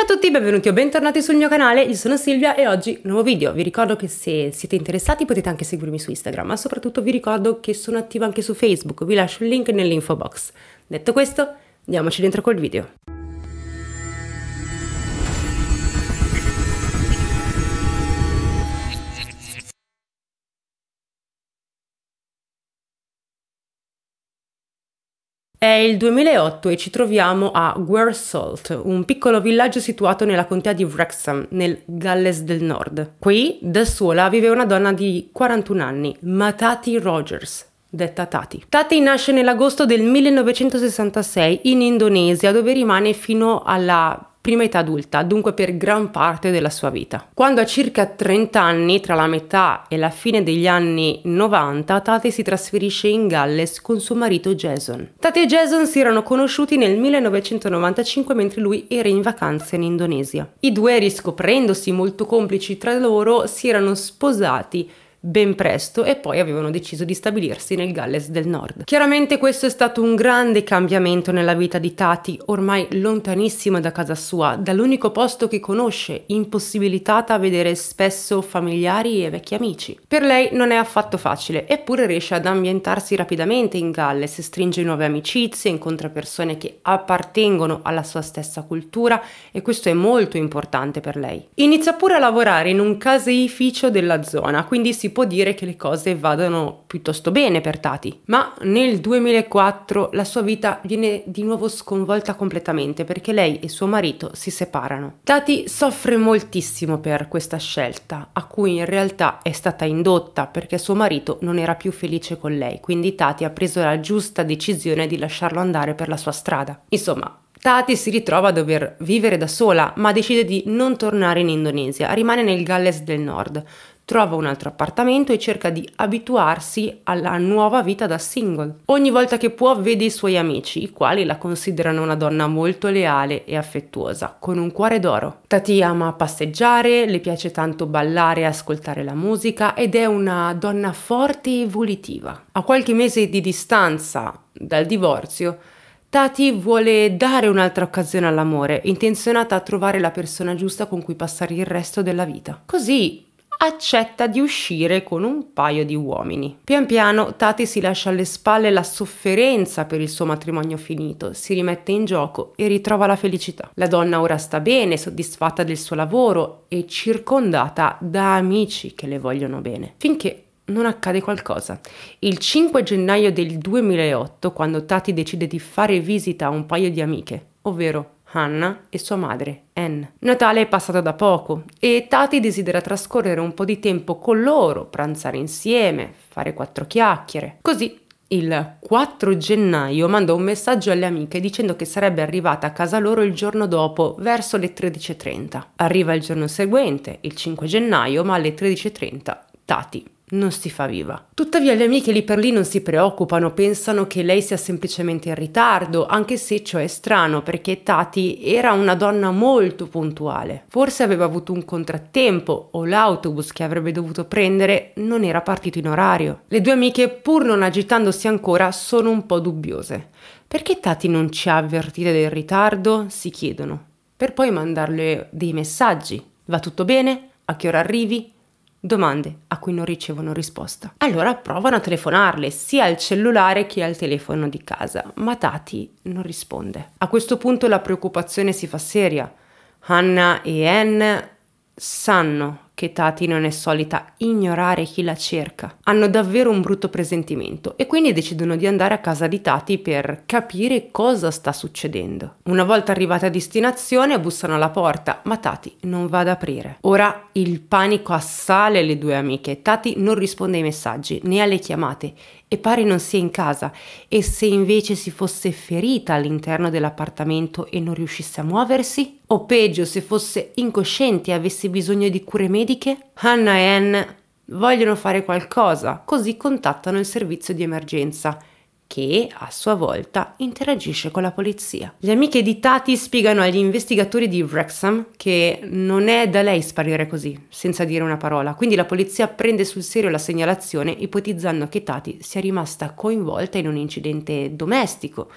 Ciao a tutti, benvenuti o bentornati sul mio canale, io sono Silvia e oggi nuovo video. Vi ricordo che se siete interessati potete anche seguirmi su Instagram, ma soprattutto vi ricordo che sono attiva anche su Facebook, vi lascio il link nell'info box. Detto questo, diamoci dentro col video. È il 2008 e ci troviamo a Wersalt, un piccolo villaggio situato nella contea di Wrexham, nel Galles del Nord. Qui, da sola, vive una donna di 41 anni, Matati Rogers, detta Tati. Tati nasce nell'agosto del 1966 in Indonesia dove rimane fino alla prima età adulta, dunque per gran parte della sua vita. Quando ha circa 30 anni, tra la metà e la fine degli anni 90, Tate si trasferisce in Galles con suo marito Jason. Tate e Jason si erano conosciuti nel 1995 mentre lui era in vacanza in Indonesia. I due, riscoprendosi molto complici tra loro, si erano sposati ben presto e poi avevano deciso di stabilirsi nel Galles del Nord. Chiaramente questo è stato un grande cambiamento nella vita di Tati, ormai lontanissima da casa sua, dall'unico posto che conosce, impossibilitata a vedere spesso familiari e vecchi amici. Per lei non è affatto facile, eppure riesce ad ambientarsi rapidamente in Galles, stringe nuove amicizie, incontra persone che appartengono alla sua stessa cultura e questo è molto importante per lei. Inizia pure a lavorare in un caseificio della zona, quindi si si può dire che le cose vadano piuttosto bene per Tati. Ma nel 2004 la sua vita viene di nuovo sconvolta completamente perché lei e suo marito si separano. Tati soffre moltissimo per questa scelta, a cui in realtà è stata indotta perché suo marito non era più felice con lei, quindi Tati ha preso la giusta decisione di lasciarlo andare per la sua strada. Insomma, Tati si ritrova a dover vivere da sola, ma decide di non tornare in Indonesia, rimane nel Galles del Nord, trova un altro appartamento e cerca di abituarsi alla nuova vita da single. Ogni volta che può vede i suoi amici, i quali la considerano una donna molto leale e affettuosa, con un cuore d'oro. Tati ama passeggiare, le piace tanto ballare e ascoltare la musica ed è una donna forte e volitiva. A qualche mese di distanza dal divorzio, Tati vuole dare un'altra occasione all'amore, intenzionata a trovare la persona giusta con cui passare il resto della vita. Così accetta di uscire con un paio di uomini. Pian piano Tati si lascia alle spalle la sofferenza per il suo matrimonio finito, si rimette in gioco e ritrova la felicità. La donna ora sta bene, soddisfatta del suo lavoro e circondata da amici che le vogliono bene. Finché non accade qualcosa. Il 5 gennaio del 2008, quando Tati decide di fare visita a un paio di amiche, ovvero Hannah, e sua madre, Anne. Natale è passato da poco e Tati desidera trascorrere un po' di tempo con loro, pranzare insieme, fare quattro chiacchiere. Così il 4 gennaio mandò un messaggio alle amiche dicendo che sarebbe arrivata a casa loro il giorno dopo, verso le 13.30. Arriva il giorno seguente, il 5 gennaio, ma alle 13.30 Tati non si fa viva. Tuttavia le amiche lì per lì non si preoccupano, pensano che lei sia semplicemente in ritardo, anche se ciò è strano perché Tati era una donna molto puntuale. Forse aveva avuto un contrattempo o l'autobus che avrebbe dovuto prendere non era partito in orario. Le due amiche, pur non agitandosi ancora, sono un po' dubbiose. Perché Tati non ci ha avvertite del ritardo? si chiedono, per poi mandarle dei messaggi. Va tutto bene? A che ora arrivi? domande a cui non ricevono risposta. Allora provano a telefonarle sia al cellulare che al telefono di casa, ma Tati non risponde. A questo punto la preoccupazione si fa seria. Hannah e Anne sanno che Tati non è solita ignorare chi la cerca. Hanno davvero un brutto presentimento e quindi decidono di andare a casa di Tati per capire cosa sta succedendo. Una volta arrivati a destinazione bussano alla porta, ma Tati non va ad aprire. Ora il panico assale le due amiche. Tati non risponde ai messaggi né alle chiamate e pare non sia in casa e se invece si fosse ferita all'interno dell'appartamento e non riuscisse a muoversi? O peggio, se fosse incosciente e avesse bisogno di cure mediche? Hannah e Anne vogliono fare qualcosa, così contattano il servizio di emergenza che a sua volta interagisce con la polizia. Le amiche di Tati spiegano agli investigatori di Wrexham che non è da lei sparire così, senza dire una parola, quindi la polizia prende sul serio la segnalazione ipotizzando che Tati sia rimasta coinvolta in un incidente domestico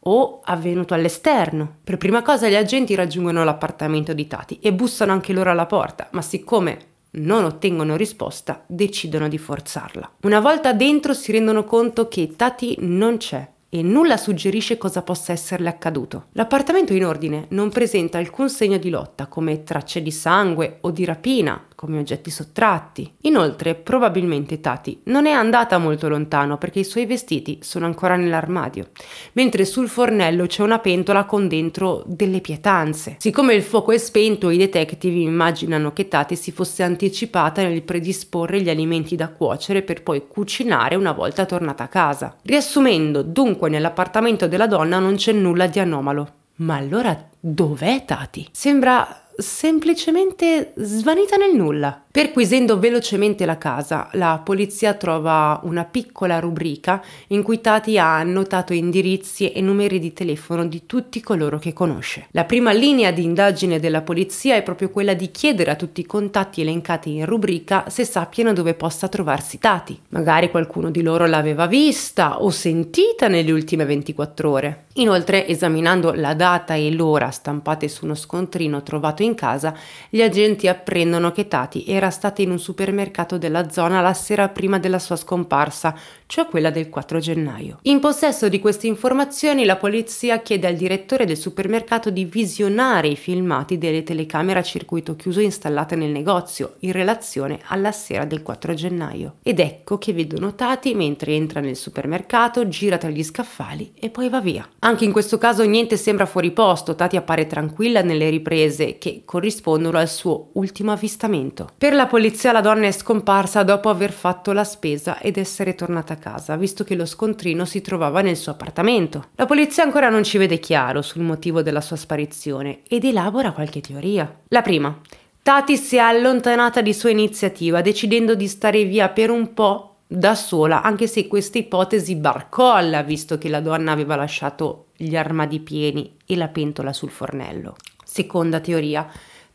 o avvenuto all'esterno. Per prima cosa gli agenti raggiungono l'appartamento di Tati e bussano anche loro alla porta, ma siccome non ottengono risposta, decidono di forzarla. Una volta dentro si rendono conto che Tati non c'è e nulla suggerisce cosa possa esserle accaduto. L'appartamento in ordine non presenta alcun segno di lotta come tracce di sangue o di rapina come oggetti sottratti. Inoltre, probabilmente Tati non è andata molto lontano perché i suoi vestiti sono ancora nell'armadio, mentre sul fornello c'è una pentola con dentro delle pietanze. Siccome il fuoco è spento, i detective immaginano che Tati si fosse anticipata nel predisporre gli alimenti da cuocere per poi cucinare una volta tornata a casa. Riassumendo, dunque nell'appartamento della donna non c'è nulla di anomalo. Ma allora dov'è Tati? Sembra semplicemente svanita nel nulla. Perquisendo velocemente la casa, la polizia trova una piccola rubrica in cui Tati ha annotato indirizzi e numeri di telefono di tutti coloro che conosce. La prima linea di indagine della polizia è proprio quella di chiedere a tutti i contatti elencati in rubrica se sappiano dove possa trovarsi Tati. Magari qualcuno di loro l'aveva vista o sentita nelle ultime 24 ore. Inoltre, esaminando la data e l'ora stampate su uno scontrino trovato in casa, gli agenti apprendono che Tati era era stata in un supermercato della zona la sera prima della sua scomparsa, cioè quella del 4 gennaio. In possesso di queste informazioni la polizia chiede al direttore del supermercato di visionare i filmati delle telecamere a circuito chiuso installate nel negozio in relazione alla sera del 4 gennaio. Ed ecco che vedono Tati mentre entra nel supermercato, gira tra gli scaffali e poi va via. Anche in questo caso niente sembra fuori posto, Tati appare tranquilla nelle riprese che corrispondono al suo ultimo avvistamento. Per la polizia la donna è scomparsa dopo aver fatto la spesa ed essere tornata a casa, visto che lo scontrino si trovava nel suo appartamento. La polizia ancora non ci vede chiaro sul motivo della sua sparizione ed elabora qualche teoria. La prima. Tati si è allontanata di sua iniziativa, decidendo di stare via per un po' da sola, anche se questa ipotesi barcolla, visto che la donna aveva lasciato gli armadi pieni e la pentola sul fornello. Seconda teoria.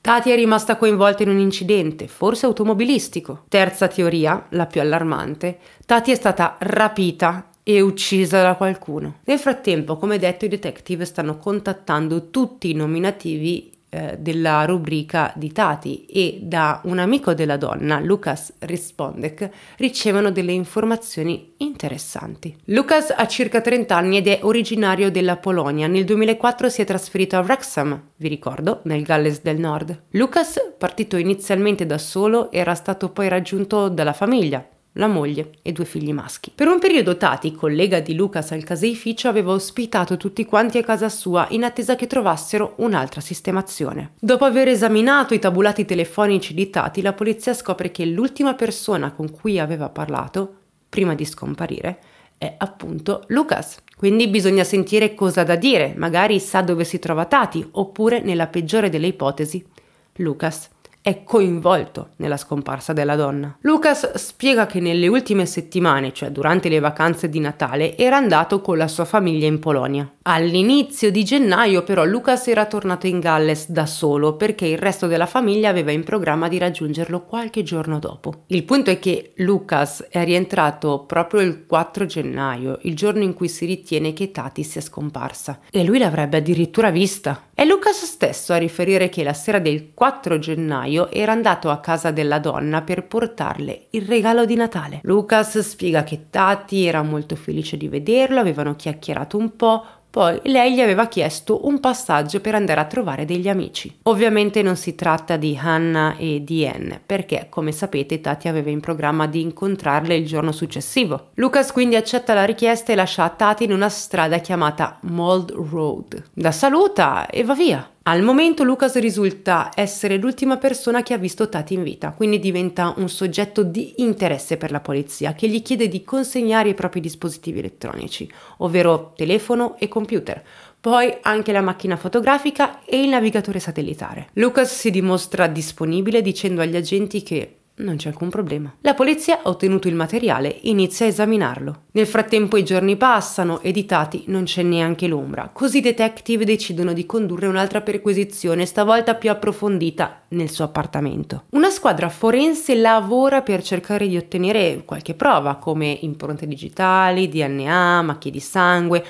Tati è rimasta coinvolta in un incidente, forse automobilistico. Terza teoria, la più allarmante, Tati è stata rapita e uccisa da qualcuno. Nel frattempo, come detto, i detective stanno contattando tutti i nominativi eh, della rubrica di Tati e da un amico della donna, Lucas Rispondec, ricevono delle informazioni interessanti. Lucas ha circa 30 anni ed è originario della Polonia. Nel 2004 si è trasferito a Wrexham, vi ricordo, nel Galles del Nord. Lucas, partito inizialmente da solo, era stato poi raggiunto dalla famiglia, la moglie e due figli maschi. Per un periodo Tati, collega di Lucas al caseificio, aveva ospitato tutti quanti a casa sua in attesa che trovassero un'altra sistemazione. Dopo aver esaminato i tabulati telefonici di Tati, la polizia scopre che l'ultima persona con cui aveva parlato, prima di scomparire, è appunto Lucas. Quindi bisogna sentire cosa da dire, magari sa dove si trova Tati, oppure, nella peggiore delle ipotesi, Lucas è coinvolto nella scomparsa della donna. Lucas spiega che nelle ultime settimane, cioè durante le vacanze di Natale, era andato con la sua famiglia in Polonia. All'inizio di gennaio però Lucas era tornato in Galles da solo perché il resto della famiglia aveva in programma di raggiungerlo qualche giorno dopo. Il punto è che Lucas è rientrato proprio il 4 gennaio, il giorno in cui si ritiene che Tati sia scomparsa, e lui l'avrebbe addirittura vista è Lucas stesso a riferire che la sera del 4 gennaio era andato a casa della donna per portarle il regalo di Natale. Lucas spiega che Tati era molto felice di vederlo, avevano chiacchierato un po', poi lei gli aveva chiesto un passaggio per andare a trovare degli amici. Ovviamente non si tratta di Hannah e di Anne, perché come sapete Tati aveva in programma di incontrarle il giorno successivo. Lucas quindi accetta la richiesta e lascia Tati in una strada chiamata Mold Road. La saluta e va via. Al momento Lucas risulta essere l'ultima persona che ha visto Tati in vita, quindi diventa un soggetto di interesse per la polizia che gli chiede di consegnare i propri dispositivi elettronici, ovvero telefono e computer, poi anche la macchina fotografica e il navigatore satellitare. Lucas si dimostra disponibile dicendo agli agenti che non c'è alcun problema. La polizia ha ottenuto il materiale e inizia a esaminarlo. Nel frattempo i giorni passano e di Tati non c'è neanche l'ombra, così i detective decidono di condurre un'altra perquisizione, stavolta più approfondita, nel suo appartamento. Una squadra forense lavora per cercare di ottenere qualche prova, come impronte digitali, DNA, macchie di sangue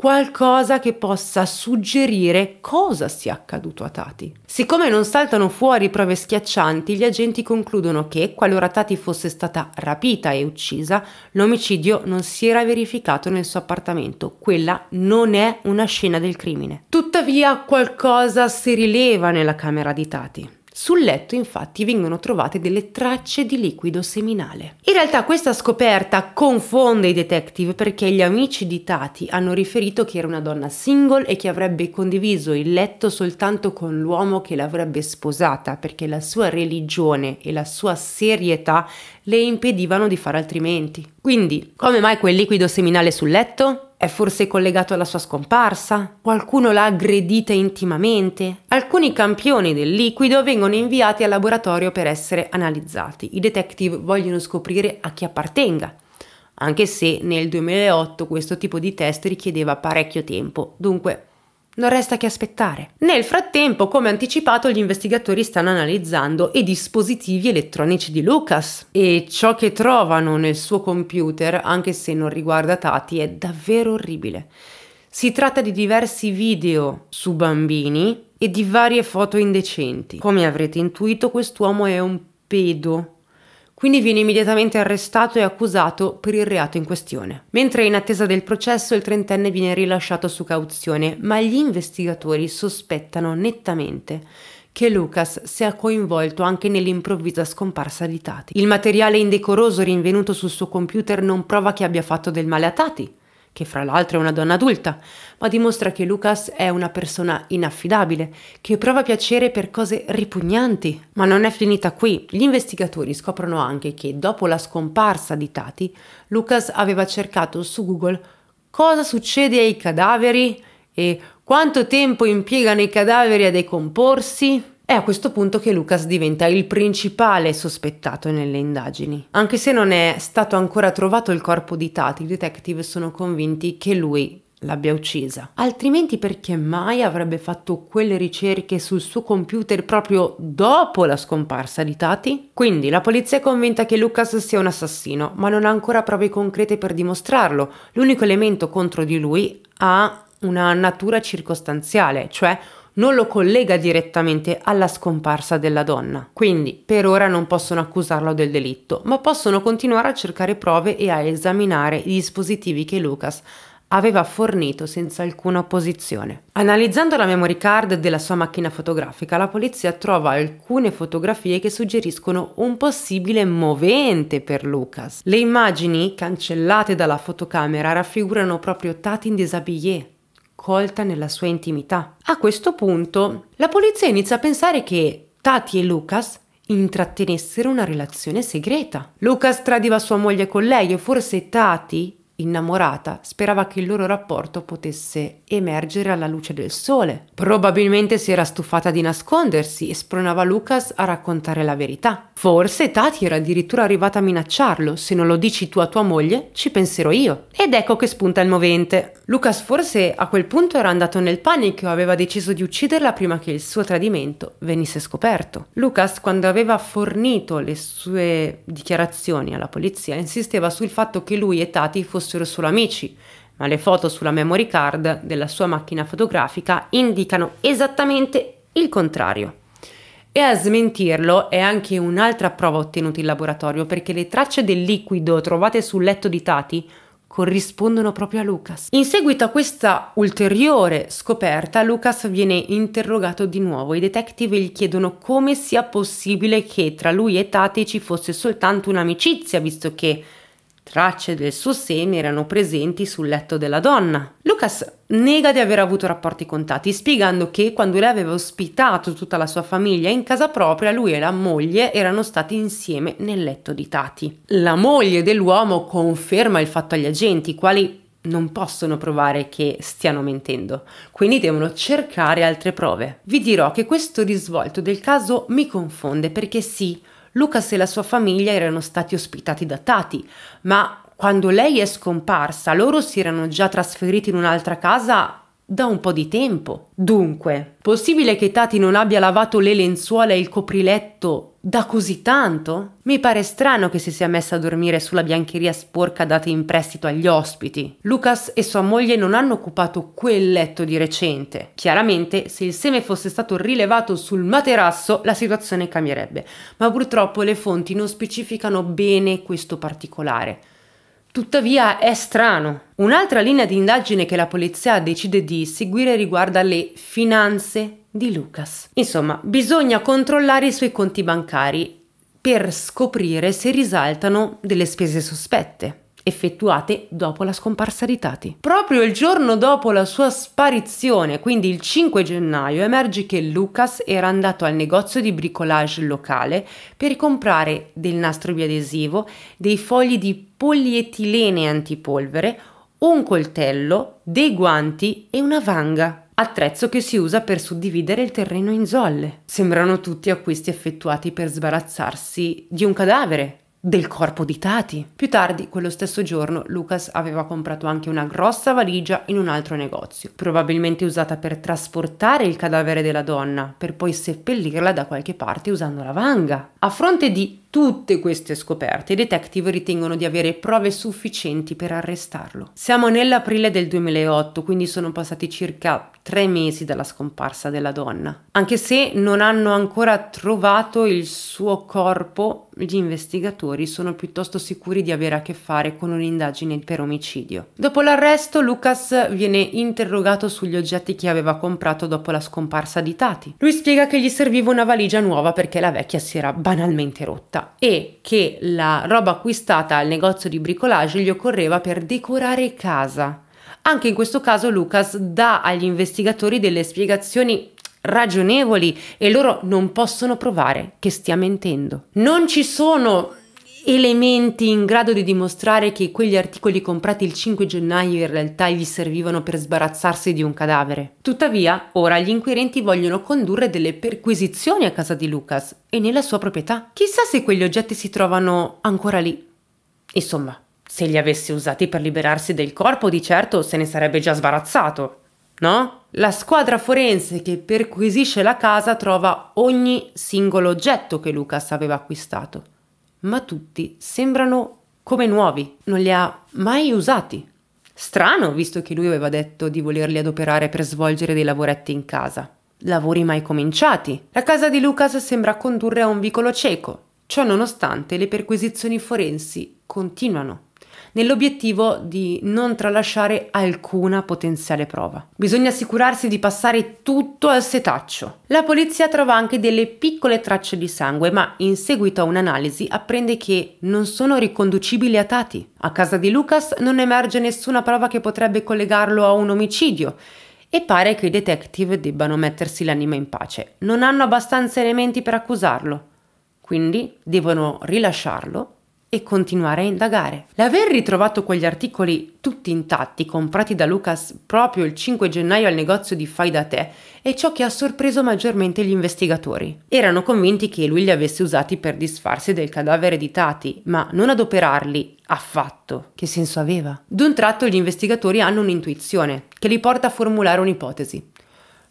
qualcosa che possa suggerire cosa sia accaduto a Tati. Siccome non saltano fuori prove schiaccianti, gli agenti concludono che, qualora Tati fosse stata rapita e uccisa, l'omicidio non si era verificato nel suo appartamento. Quella non è una scena del crimine. Tuttavia qualcosa si rileva nella camera di Tati. Sul letto infatti vengono trovate delle tracce di liquido seminale. In realtà questa scoperta confonde i detective perché gli amici di Tati hanno riferito che era una donna single e che avrebbe condiviso il letto soltanto con l'uomo che l'avrebbe sposata perché la sua religione e la sua serietà le impedivano di fare altrimenti. Quindi, come mai quel liquido seminale sul letto? È forse collegato alla sua scomparsa? Qualcuno l'ha aggredita intimamente? Alcuni campioni del liquido vengono inviati al laboratorio per essere analizzati. I detective vogliono scoprire a chi appartenga, anche se nel 2008 questo tipo di test richiedeva parecchio tempo. Dunque, non resta che aspettare. Nel frattempo, come anticipato, gli investigatori stanno analizzando i dispositivi elettronici di Lucas e ciò che trovano nel suo computer, anche se non riguarda Tati, è davvero orribile. Si tratta di diversi video su bambini e di varie foto indecenti. Come avrete intuito, quest'uomo è un pedo quindi viene immediatamente arrestato e accusato per il reato in questione. Mentre in attesa del processo il trentenne viene rilasciato su cauzione, ma gli investigatori sospettano nettamente che Lucas sia coinvolto anche nell'improvvisa scomparsa di Tati. Il materiale indecoroso rinvenuto sul suo computer non prova che abbia fatto del male a Tati, che fra l'altro è una donna adulta, ma dimostra che Lucas è una persona inaffidabile, che prova piacere per cose ripugnanti. Ma non è finita qui. Gli investigatori scoprono anche che dopo la scomparsa di Tati, Lucas aveva cercato su Google cosa succede ai cadaveri e quanto tempo impiegano i cadaveri a decomporsi è a questo punto che Lucas diventa il principale sospettato nelle indagini. Anche se non è stato ancora trovato il corpo di Tati, i detective sono convinti che lui l'abbia uccisa. Altrimenti perché mai avrebbe fatto quelle ricerche sul suo computer proprio dopo la scomparsa di Tati? Quindi la polizia è convinta che Lucas sia un assassino, ma non ha ancora prove concrete per dimostrarlo. L'unico elemento contro di lui ha una natura circostanziale, cioè non lo collega direttamente alla scomparsa della donna. Quindi per ora non possono accusarlo del delitto, ma possono continuare a cercare prove e a esaminare i dispositivi che Lucas aveva fornito senza alcuna opposizione. Analizzando la memory card della sua macchina fotografica, la polizia trova alcune fotografie che suggeriscono un possibile movente per Lucas. Le immagini cancellate dalla fotocamera raffigurano proprio Tati in déshabillé, raccolta nella sua intimità. A questo punto la polizia inizia a pensare che Tati e Lucas intrattenessero una relazione segreta. Lucas tradiva sua moglie con lei e forse Tati, innamorata, sperava che il loro rapporto potesse emergere alla luce del sole. Probabilmente si era stufata di nascondersi e spronava Lucas a raccontare la verità. Forse Tati era addirittura arrivata a minacciarlo, se non lo dici tu a tua moglie, ci penserò io. Ed ecco che spunta il movente. Lucas forse a quel punto era andato nel panico e aveva deciso di ucciderla prima che il suo tradimento venisse scoperto. Lucas quando aveva fornito le sue dichiarazioni alla polizia insisteva sul fatto che lui e Tati fossero solo amici, ma le foto sulla memory card della sua macchina fotografica indicano esattamente il contrario. E a smentirlo è anche un'altra prova ottenuta in laboratorio perché le tracce del liquido trovate sul letto di Tati corrispondono proprio a Lucas. In seguito a questa ulteriore scoperta, Lucas viene interrogato di nuovo. I detective gli chiedono come sia possibile che tra lui e Tati ci fosse soltanto un'amicizia, visto che Tracce del suo seme erano presenti sul letto della donna. Lucas nega di aver avuto rapporti contati, spiegando che quando lei aveva ospitato tutta la sua famiglia in casa propria, lui e la moglie erano stati insieme nel letto di Tati. La moglie dell'uomo conferma il fatto agli agenti, i quali non possono provare che stiano mentendo, quindi devono cercare altre prove. Vi dirò che questo risvolto del caso mi confonde perché sì, Lucas e la sua famiglia erano stati ospitati da Tati, ma quando lei è scomparsa loro si erano già trasferiti in un'altra casa da un po' di tempo. Dunque, possibile che Tati non abbia lavato le lenzuola e il copriletto da così tanto? Mi pare strano che si sia messa a dormire sulla biancheria sporca data in prestito agli ospiti. Lucas e sua moglie non hanno occupato quel letto di recente. Chiaramente, se il seme fosse stato rilevato sul materasso, la situazione cambierebbe, ma purtroppo le fonti non specificano bene questo particolare. Tuttavia è strano. Un'altra linea di indagine che la polizia decide di seguire riguarda le finanze di Lucas. Insomma, bisogna controllare i suoi conti bancari per scoprire se risaltano delle spese sospette effettuate dopo la scomparsa di Tati. Proprio il giorno dopo la sua sparizione, quindi il 5 gennaio, emerge che Lucas era andato al negozio di bricolage locale per comprare del nastro biadesivo, dei fogli di polietilene antipolvere, un coltello, dei guanti e una vanga attrezzo che si usa per suddividere il terreno in zolle. Sembrano tutti acquisti effettuati per sbarazzarsi di un cadavere, del corpo di Tati. Più tardi, quello stesso giorno, Lucas aveva comprato anche una grossa valigia in un altro negozio, probabilmente usata per trasportare il cadavere della donna, per poi seppellirla da qualche parte usando la vanga. A fronte di tutte queste scoperte, i detective ritengono di avere prove sufficienti per arrestarlo. Siamo nell'aprile del 2008, quindi sono passati circa tre mesi dalla scomparsa della donna. Anche se non hanno ancora trovato il suo corpo, gli investigatori sono piuttosto sicuri di avere a che fare con un'indagine per omicidio. Dopo l'arresto, Lucas viene interrogato sugli oggetti che aveva comprato dopo la scomparsa di Tati. Lui spiega che gli serviva una valigia nuova perché la vecchia si era banalmente rotta giornata e che la roba acquistata al negozio di bricolage gli occorreva per decorare casa. Anche in questo caso Lucas dà agli investigatori delle spiegazioni ragionevoli e loro non possono provare che stia mentendo. Non ci sono elementi in grado di dimostrare che quegli articoli comprati il 5 gennaio in realtà gli servivano per sbarazzarsi di un cadavere. Tuttavia, ora gli inquirenti vogliono condurre delle perquisizioni a casa di Lucas e nella sua proprietà. Chissà se quegli oggetti si trovano ancora lì. Insomma, se li avesse usati per liberarsi del corpo, di certo se ne sarebbe già sbarazzato. No? La squadra forense che perquisisce la casa trova ogni singolo oggetto che Lucas aveva acquistato ma tutti sembrano come nuovi, non li ha mai usati. Strano, visto che lui aveva detto di volerli adoperare per svolgere dei lavoretti in casa. Lavori mai cominciati. La casa di Lucas sembra condurre a un vicolo cieco. Ciò nonostante le perquisizioni forensi continuano nell'obiettivo di non tralasciare alcuna potenziale prova. Bisogna assicurarsi di passare tutto al setaccio. La polizia trova anche delle piccole tracce di sangue, ma in seguito a un'analisi apprende che non sono riconducibili a Tati. A casa di Lucas non emerge nessuna prova che potrebbe collegarlo a un omicidio e pare che i detective debbano mettersi l'anima in pace. Non hanno abbastanza elementi per accusarlo, quindi devono rilasciarlo e continuare a indagare. L'aver ritrovato quegli articoli tutti intatti, comprati da Lucas proprio il 5 gennaio al negozio di Fai da te, è ciò che ha sorpreso maggiormente gli investigatori. Erano convinti che lui li avesse usati per disfarsi del cadavere di Tati, ma non adoperarli affatto. Che senso aveva? D'un tratto gli investigatori hanno un'intuizione che li porta a formulare un'ipotesi.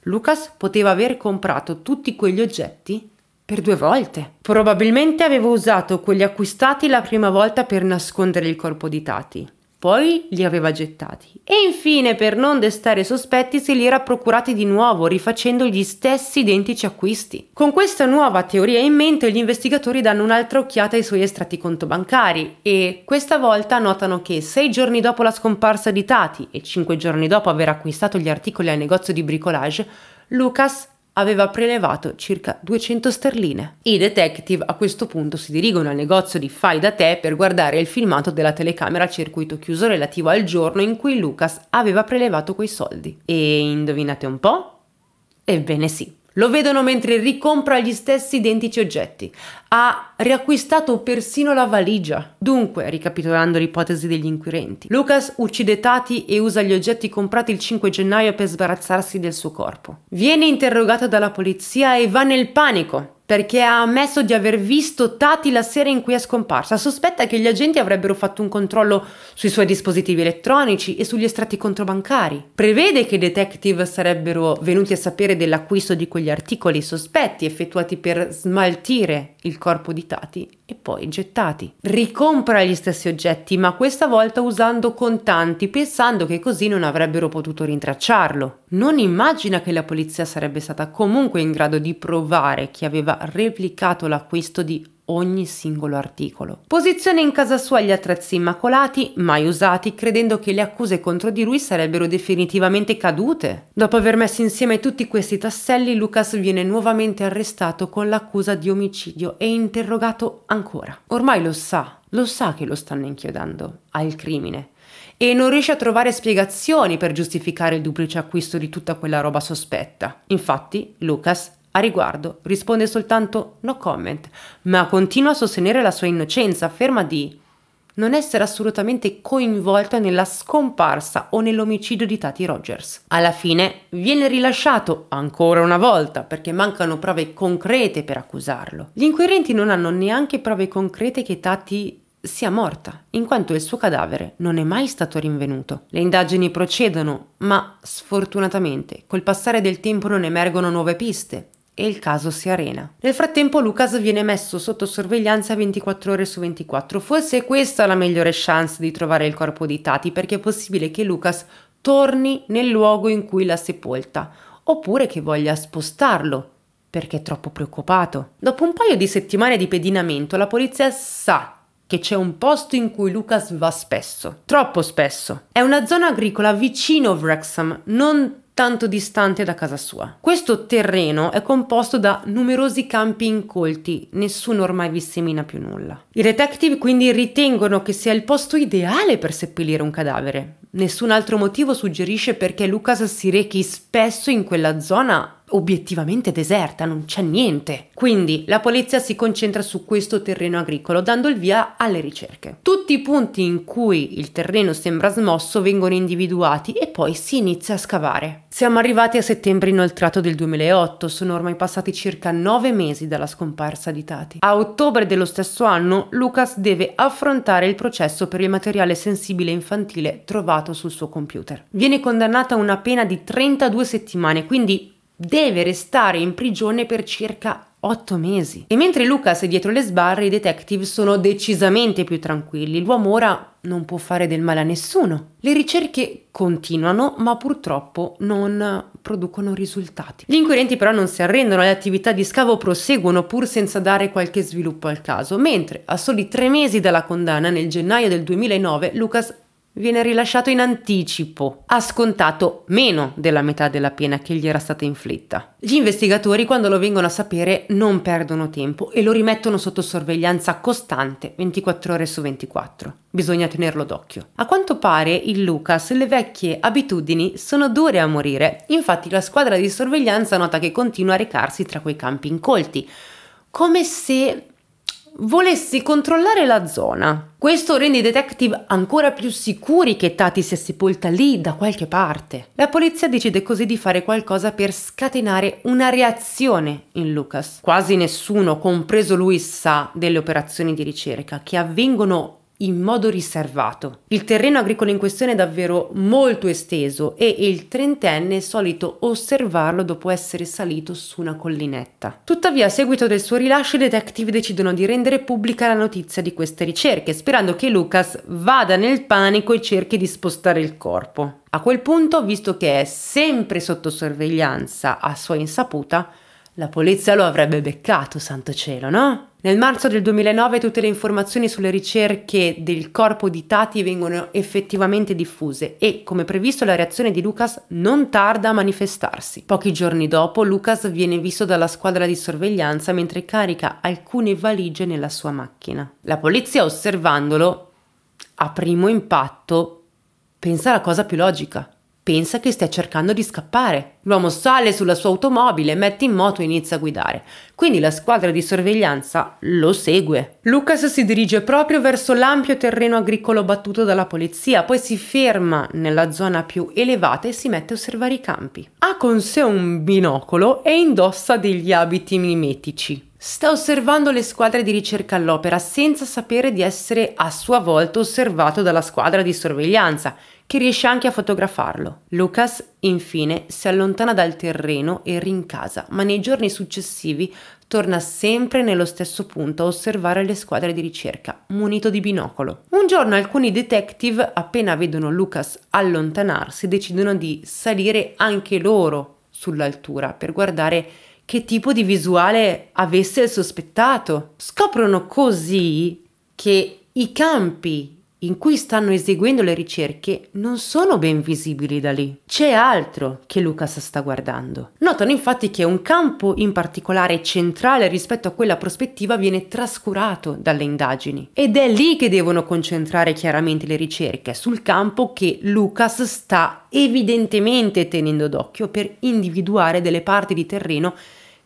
Lucas poteva aver comprato tutti quegli oggetti per due volte. Probabilmente avevo usato quelli acquistati la prima volta per nascondere il corpo di Tati. Poi li aveva gettati. E infine, per non destare sospetti, se li era procurati di nuovo, rifacendo gli stessi identici acquisti. Con questa nuova teoria in mente, gli investigatori danno un'altra occhiata ai suoi estratti conto bancari e questa volta notano che sei giorni dopo la scomparsa di Tati e cinque giorni dopo aver acquistato gli articoli al negozio di bricolage, Lucas aveva prelevato circa 200 sterline. I detective a questo punto si dirigono al negozio di Fai da te per guardare il filmato della telecamera a circuito chiuso relativo al giorno in cui Lucas aveva prelevato quei soldi. E indovinate un po'? Ebbene sì. Lo vedono mentre ricompra gli stessi identici oggetti. Ha riacquistato persino la valigia. Dunque, ricapitolando l'ipotesi degli inquirenti, Lucas uccide Tati e usa gli oggetti comprati il 5 gennaio per sbarazzarsi del suo corpo. Viene interrogato dalla polizia e va nel panico perché ha ammesso di aver visto Tati la sera in cui è scomparsa. Sospetta che gli agenti avrebbero fatto un controllo sui suoi dispositivi elettronici e sugli estratti controbancari. Prevede che i detective sarebbero venuti a sapere dell'acquisto di quegli articoli sospetti effettuati per smaltire il corpo di Tati e poi gettati. Ricompra gli stessi oggetti, ma questa volta usando contanti, pensando che così non avrebbero potuto rintracciarlo. Non immagina che la polizia sarebbe stata comunque in grado di provare chi aveva replicato l'acquisto di ogni singolo articolo. Posiziona in casa sua gli attrezzi immacolati, mai usati, credendo che le accuse contro di lui sarebbero definitivamente cadute. Dopo aver messo insieme tutti questi tasselli, Lucas viene nuovamente arrestato con l'accusa di omicidio e interrogato ancora. Ormai lo sa, lo sa che lo stanno inchiodando al crimine e non riesce a trovare spiegazioni per giustificare il duplice acquisto di tutta quella roba sospetta. Infatti, Lucas a riguardo risponde soltanto no comment, ma continua a sostenere la sua innocenza, afferma di non essere assolutamente coinvolta nella scomparsa o nell'omicidio di Tati Rogers. Alla fine viene rilasciato ancora una volta perché mancano prove concrete per accusarlo. Gli inquirenti non hanno neanche prove concrete che Tati sia morta, in quanto il suo cadavere non è mai stato rinvenuto. Le indagini procedono, ma sfortunatamente col passare del tempo non emergono nuove piste e il caso si arena. Nel frattempo Lucas viene messo sotto sorveglianza 24 ore su 24. Forse questa è la migliore chance di trovare il corpo di Tati perché è possibile che Lucas torni nel luogo in cui l'ha sepolta oppure che voglia spostarlo perché è troppo preoccupato. Dopo un paio di settimane di pedinamento la polizia sa che c'è un posto in cui Lucas va spesso, troppo spesso. È una zona agricola vicino Wrexham, non tanto distante da casa sua. Questo terreno è composto da numerosi campi incolti, nessuno ormai vi semina più nulla. I detective quindi ritengono che sia il posto ideale per seppellire un cadavere. Nessun altro motivo suggerisce perché Lucas si rechi spesso in quella zona obiettivamente deserta, non c'è niente. Quindi la polizia si concentra su questo terreno agricolo, dando il via alle ricerche. Tutti i punti in cui il terreno sembra smosso vengono individuati e poi si inizia a scavare. Siamo arrivati a settembre inoltrato del 2008, sono ormai passati circa nove mesi dalla scomparsa di Tati. A ottobre dello stesso anno, Lucas deve affrontare il processo per il materiale sensibile infantile trovato sul suo computer. Viene condannata a una pena di 32 settimane, quindi deve restare in prigione per circa 8 mesi. E mentre Lucas è dietro le sbarre, i detective sono decisamente più tranquilli. L'uomo ora non può fare del male a nessuno. Le ricerche continuano, ma purtroppo non producono risultati. Gli inquirenti però non si arrendono, le attività di scavo proseguono pur senza dare qualche sviluppo al caso, mentre a soli tre mesi dalla condanna, nel gennaio del 2009, Lucas viene rilasciato in anticipo, ha scontato meno della metà della pena che gli era stata inflitta. Gli investigatori, quando lo vengono a sapere, non perdono tempo e lo rimettono sotto sorveglianza costante 24 ore su 24. Bisogna tenerlo d'occhio. A quanto pare, in Lucas le vecchie abitudini sono dure a morire, infatti la squadra di sorveglianza nota che continua a recarsi tra quei campi incolti, come se volessi controllare la zona. Questo rende i detective ancora più sicuri che Tati sia sepolta lì da qualche parte. La polizia decide così di fare qualcosa per scatenare una reazione in Lucas. Quasi nessuno, compreso lui, sa delle operazioni di ricerca che avvengono in modo riservato. Il terreno agricolo in questione è davvero molto esteso e il trentenne è solito osservarlo dopo essere salito su una collinetta. Tuttavia, a seguito del suo rilascio, i detective decidono di rendere pubblica la notizia di queste ricerche, sperando che Lucas vada nel panico e cerchi di spostare il corpo. A quel punto, visto che è sempre sotto sorveglianza a sua insaputa, la polizia lo avrebbe beccato, santo cielo, no? Nel marzo del 2009 tutte le informazioni sulle ricerche del corpo di Tati vengono effettivamente diffuse e, come previsto, la reazione di Lucas non tarda a manifestarsi. Pochi giorni dopo, Lucas viene visto dalla squadra di sorveglianza mentre carica alcune valigie nella sua macchina. La polizia, osservandolo, a primo impatto, pensa alla cosa più logica pensa che stia cercando di scappare. L'uomo sale sulla sua automobile, mette in moto e inizia a guidare. Quindi la squadra di sorveglianza lo segue. Lucas si dirige proprio verso l'ampio terreno agricolo battuto dalla polizia, poi si ferma nella zona più elevata e si mette a osservare i campi. Ha con sé un binocolo e indossa degli abiti mimetici. Sta osservando le squadre di ricerca all'opera senza sapere di essere a sua volta osservato dalla squadra di sorveglianza, che riesce anche a fotografarlo. Lucas, infine, si allontana dal terreno e rincasa, ma nei giorni successivi torna sempre nello stesso punto a osservare le squadre di ricerca, munito di binocolo. Un giorno alcuni detective, appena vedono Lucas allontanarsi, decidono di salire anche loro sull'altura per guardare che tipo di visuale avesse il sospettato. Scoprono così che i campi in cui stanno eseguendo le ricerche non sono ben visibili da lì. C'è altro che Lucas sta guardando. Notano infatti che un campo in particolare centrale rispetto a quella prospettiva viene trascurato dalle indagini ed è lì che devono concentrare chiaramente le ricerche, sul campo che Lucas sta evidentemente tenendo d'occhio per individuare delle parti di terreno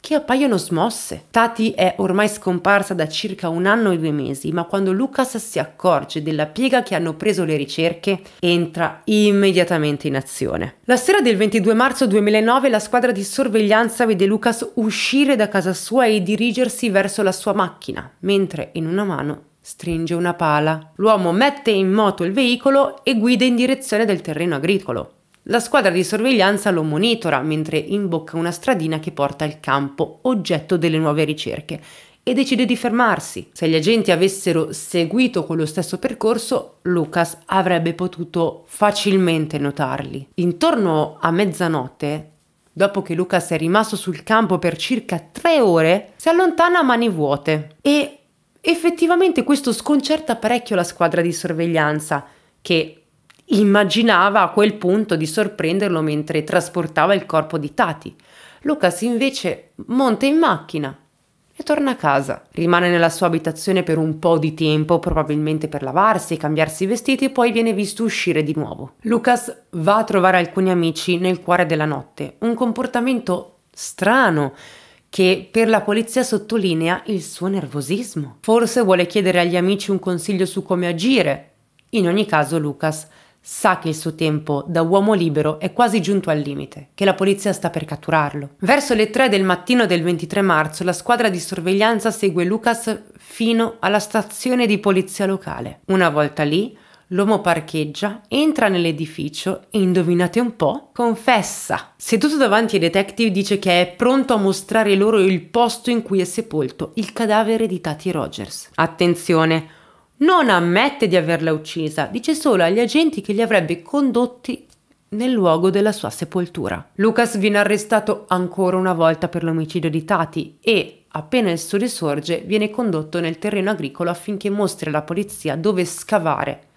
che appaiono smosse. Tati è ormai scomparsa da circa un anno e due mesi, ma quando Lucas si accorge della piega che hanno preso le ricerche, entra immediatamente in azione. La sera del 22 marzo 2009 la squadra di sorveglianza vede Lucas uscire da casa sua e dirigersi verso la sua macchina, mentre in una mano stringe una pala. L'uomo mette in moto il veicolo e guida in direzione del terreno agricolo. La squadra di sorveglianza lo monitora mentre imbocca una stradina che porta al campo, oggetto delle nuove ricerche, e decide di fermarsi. Se gli agenti avessero seguito quello stesso percorso, Lucas avrebbe potuto facilmente notarli. Intorno a mezzanotte, dopo che Lucas è rimasto sul campo per circa tre ore, si allontana a mani vuote e effettivamente questo sconcerta parecchio la squadra di sorveglianza che immaginava a quel punto di sorprenderlo mentre trasportava il corpo di Tati. Lucas invece monta in macchina e torna a casa. Rimane nella sua abitazione per un po' di tempo, probabilmente per lavarsi, e cambiarsi i vestiti e poi viene visto uscire di nuovo. Lucas va a trovare alcuni amici nel cuore della notte, un comportamento strano che per la polizia sottolinea il suo nervosismo. Forse vuole chiedere agli amici un consiglio su come agire. In ogni caso Lucas Sa che il suo tempo da uomo libero è quasi giunto al limite, che la polizia sta per catturarlo. Verso le 3 del mattino del 23 marzo la squadra di sorveglianza segue Lucas fino alla stazione di polizia locale. Una volta lì, L'uomo parcheggia, entra nell'edificio e indovinate un po', confessa. Seduto davanti ai detective dice che è pronto a mostrare loro il posto in cui è sepolto il cadavere di Tati Rogers. Attenzione, non ammette di averla uccisa, dice solo agli agenti che li avrebbe condotti nel luogo della sua sepoltura. Lucas viene arrestato ancora una volta per l'omicidio di Tati e, appena il sole sorge, viene condotto nel terreno agricolo affinché mostri alla polizia dove scavare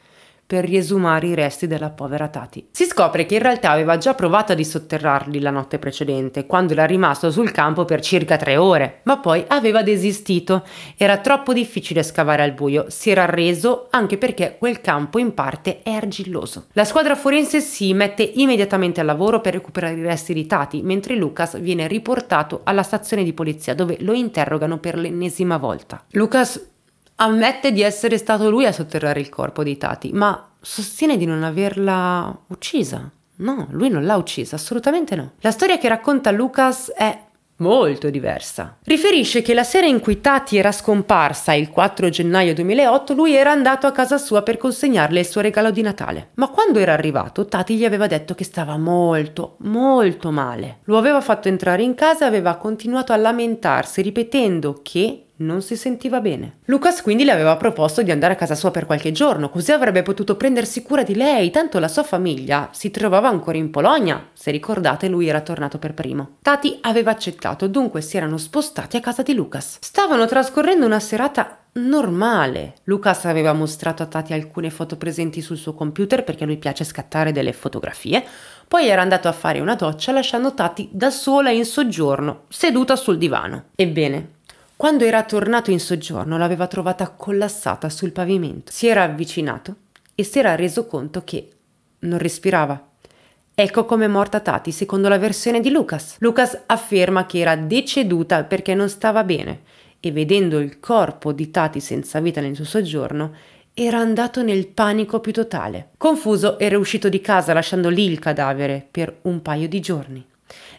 per riesumare i resti della povera Tati. Si scopre che in realtà aveva già provato a sotterrarli la notte precedente, quando era rimasto sul campo per circa tre ore, ma poi aveva desistito. Era troppo difficile scavare al buio, si era arreso anche perché quel campo in parte è argilloso. La squadra forense si mette immediatamente al lavoro per recuperare i resti di Tati, mentre Lucas viene riportato alla stazione di polizia dove lo interrogano per l'ennesima volta. Lucas ammette di essere stato lui a sotterrare il corpo di Tati, ma sostiene di non averla uccisa. No, lui non l'ha uccisa, assolutamente no. La storia che racconta Lucas è molto diversa. Riferisce che la sera in cui Tati era scomparsa, il 4 gennaio 2008, lui era andato a casa sua per consegnarle il suo regalo di Natale. Ma quando era arrivato, Tati gli aveva detto che stava molto, molto male. Lo aveva fatto entrare in casa e aveva continuato a lamentarsi, ripetendo che non si sentiva bene. Lucas quindi le aveva proposto di andare a casa sua per qualche giorno, così avrebbe potuto prendersi cura di lei, tanto la sua famiglia si trovava ancora in Polonia. Se ricordate, lui era tornato per primo. Tati aveva accettato, dunque si erano spostati a casa di Lucas. Stavano trascorrendo una serata normale. Lucas aveva mostrato a Tati alcune foto presenti sul suo computer perché lui piace scattare delle fotografie, poi era andato a fare una doccia lasciando Tati da sola in soggiorno, seduta sul divano. Ebbene, quando era tornato in soggiorno l'aveva trovata collassata sul pavimento. Si era avvicinato e si era reso conto che non respirava. Ecco come è morta Tati, secondo la versione di Lucas. Lucas afferma che era deceduta perché non stava bene e vedendo il corpo di Tati senza vita nel suo soggiorno, era andato nel panico più totale. Confuso, era uscito di casa lasciando lì il cadavere per un paio di giorni.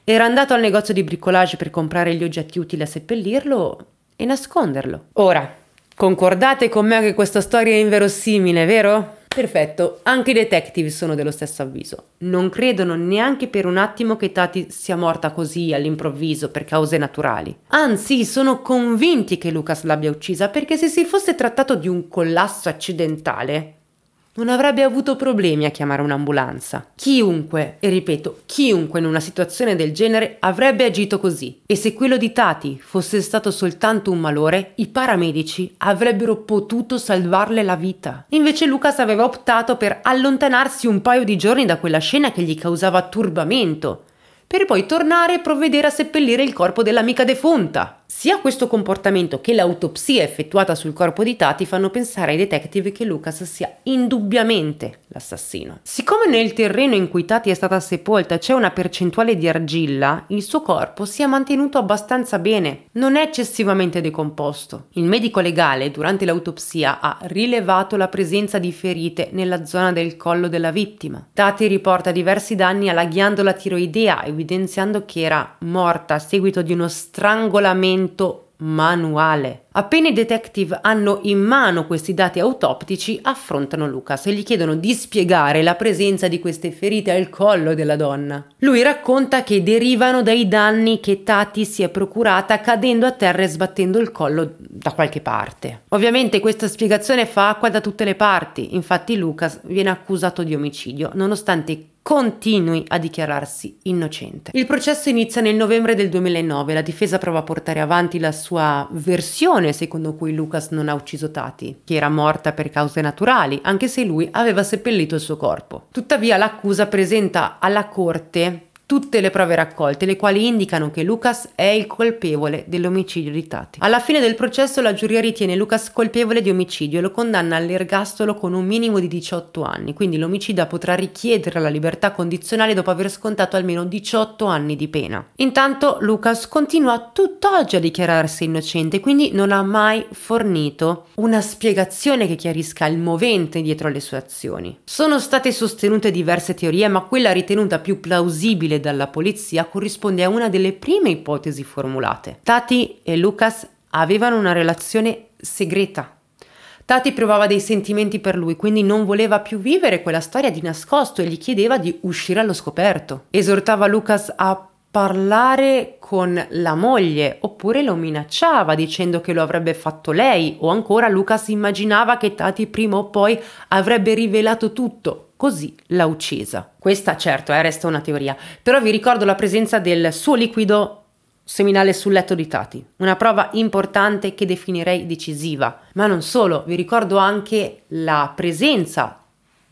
Era andato al negozio di bricolage per comprare gli oggetti utili a seppellirlo e nasconderlo. Ora, concordate con me che questa storia è inverosimile, vero? Perfetto, anche i detective sono dello stesso avviso. Non credono neanche per un attimo che Tati sia morta così all'improvviso per cause naturali. Anzi, sono convinti che Lucas l'abbia uccisa perché se si fosse trattato di un collasso accidentale, non avrebbe avuto problemi a chiamare un'ambulanza. Chiunque, e ripeto, chiunque in una situazione del genere avrebbe agito così. E se quello di Tati fosse stato soltanto un malore, i paramedici avrebbero potuto salvarle la vita. Invece Lucas aveva optato per allontanarsi un paio di giorni da quella scena che gli causava turbamento, per poi tornare e provvedere a seppellire il corpo dell'amica defunta. Sia questo comportamento che l'autopsia effettuata sul corpo di Tati fanno pensare ai detective che Lucas sia indubbiamente l'assassino. Siccome nel terreno in cui Tati è stata sepolta c'è una percentuale di argilla, il suo corpo si è mantenuto abbastanza bene, non è eccessivamente decomposto. Il medico legale durante l'autopsia ha rilevato la presenza di ferite nella zona del collo della vittima. Tati riporta diversi danni alla ghiandola tiroidea, evidenziando che era morta a seguito di uno strangolamento procedimento manuale. Appena i detective hanno in mano questi dati autoptici, affrontano Lucas e gli chiedono di spiegare la presenza di queste ferite al collo della donna. Lui racconta che derivano dai danni che Tati si è procurata cadendo a terra e sbattendo il collo da qualche parte. Ovviamente questa spiegazione fa acqua da tutte le parti, infatti Lucas viene accusato di omicidio, nonostante continui a dichiararsi innocente. Il processo inizia nel novembre del 2009, la difesa prova a portare avanti la sua versione secondo cui Lucas non ha ucciso Tati, che era morta per cause naturali, anche se lui aveva seppellito il suo corpo. Tuttavia l'accusa presenta alla corte tutte le prove raccolte, le quali indicano che Lucas è il colpevole dell'omicidio di Tati. Alla fine del processo la giuria ritiene Lucas colpevole di omicidio e lo condanna all'ergastolo con un minimo di 18 anni, quindi l'omicida potrà richiedere la libertà condizionale dopo aver scontato almeno 18 anni di pena. Intanto Lucas continua tutt'oggi a dichiararsi innocente, quindi non ha mai fornito una spiegazione che chiarisca il movente dietro alle sue azioni. Sono state sostenute diverse teorie, ma quella ritenuta più plausibile possibile dalla polizia corrisponde a una delle prime ipotesi formulate. Tati e Lucas avevano una relazione segreta. Tati provava dei sentimenti per lui, quindi non voleva più vivere quella storia di nascosto e gli chiedeva di uscire allo scoperto. Esortava Lucas a parlare con la moglie oppure lo minacciava dicendo che lo avrebbe fatto lei o ancora Lucas immaginava che Tati prima o poi avrebbe rivelato tutto così l'ha uccisa. Questa certo eh, resta una teoria, però vi ricordo la presenza del suo liquido seminale sul letto di Tati, una prova importante che definirei decisiva, ma non solo, vi ricordo anche la presenza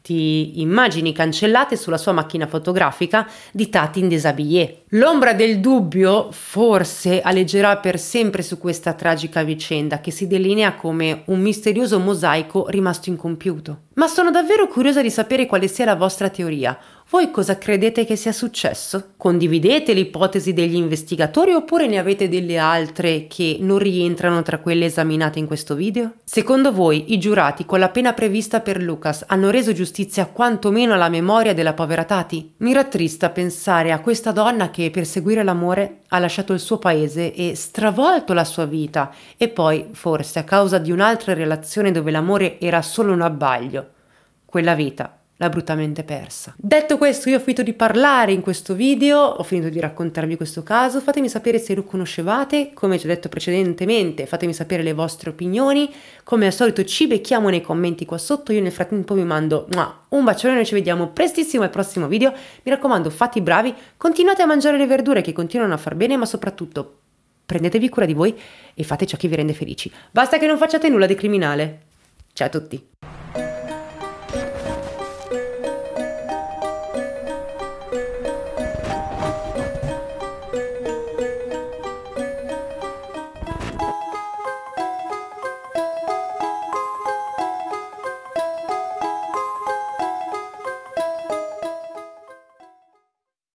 ti immagini cancellate sulla sua macchina fotografica di Tati in déshabillé. L'ombra del dubbio forse alleggerà per sempre su questa tragica vicenda che si delinea come un misterioso mosaico rimasto incompiuto. Ma sono davvero curiosa di sapere quale sia la vostra teoria. Voi cosa credete che sia successo? Condividete l'ipotesi degli investigatori oppure ne avete delle altre che non rientrano tra quelle esaminate in questo video? Secondo voi i giurati con la pena prevista per Lucas hanno reso giustizia quantomeno alla memoria della povera Tati? Mi rattrista pensare a questa donna che per seguire l'amore ha lasciato il suo paese e stravolto la sua vita e poi, forse a causa di un'altra relazione dove l'amore era solo un abbaglio, quella vita l'ha bruttamente persa. Detto questo io ho finito di parlare in questo video, ho finito di raccontarvi questo caso, fatemi sapere se lo conoscevate, come già detto precedentemente fatemi sapere le vostre opinioni, come al solito ci becchiamo nei commenti qua sotto, io nel frattempo vi mando un bacione, noi ci vediamo prestissimo al prossimo video, mi raccomando fate i bravi, continuate a mangiare le verdure che continuano a far bene ma soprattutto prendetevi cura di voi e fate ciò che vi rende felici, basta che non facciate nulla di criminale. Ciao a tutti!